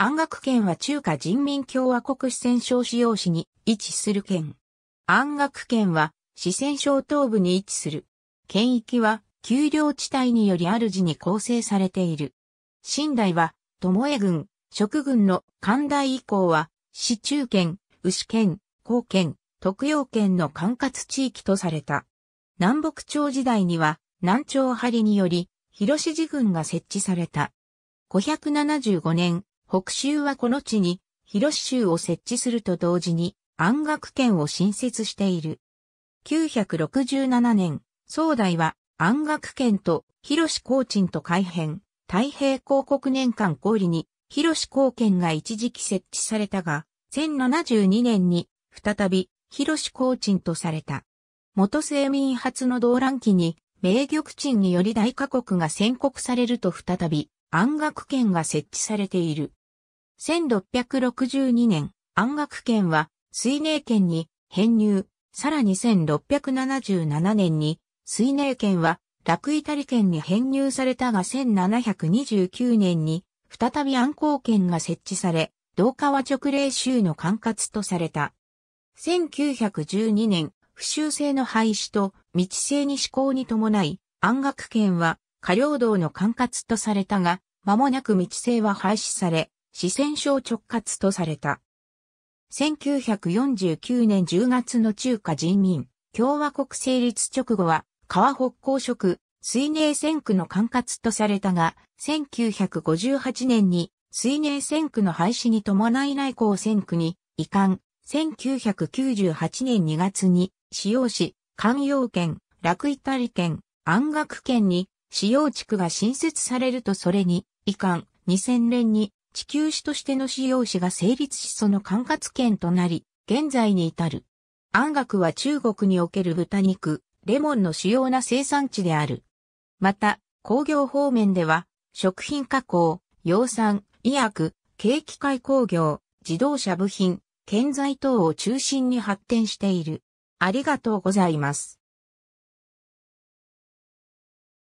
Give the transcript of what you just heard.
安岳県は中華人民共和国四川省使用市に位置する県。安岳県は四川省東部に位置する。県域は丘陵地帯により主に構成されている。新代は、巴軍、職軍の寛大以降は、市中県、牛県、高県、徳陽県の管轄地域とされた。南北朝時代には、南朝張により、広志寺軍が設置された。575年、北州はこの地に、広州を設置すると同時に、安岳県を新設している。967年、総代は安岳県と広高鎮と改編、太平広国年間小理に、広高県が一時期設置されたが、1072年に再び広高鎮とされた。元政民初の動乱期に、明玉鎮により大家国が宣告されると再び、安岳県が設置されている。1662年、安岳県は水寧県に編入、さらに1677年に水寧県は楽イタリ県に編入されたが1729年に再び安康県が設置され、同川直令州の管轄とされた。1912年、不修正の廃止と未知性に施行に伴い、安岳県は過領道の管轄とされたが、間もなく未知性は廃止され、四川省直轄とされた。1949年10月の中華人民共和国成立直後は、川北公職、水寧戦区の管轄とされたが、1958年に水寧戦区の廃止に伴い内向戦区に移管、1998年2月に使用し、関陽県、楽イタリ県、安岳県に使用地区が新設されるとそれに移管、2000年に地球史としての使用史が成立しその管轄権となり、現在に至る。安楽は中国における豚肉、レモンの主要な生産地である。また、工業方面では、食品加工、養蚕、医薬、景気械工業、自動車部品、建材等を中心に発展している。ありがとうございます。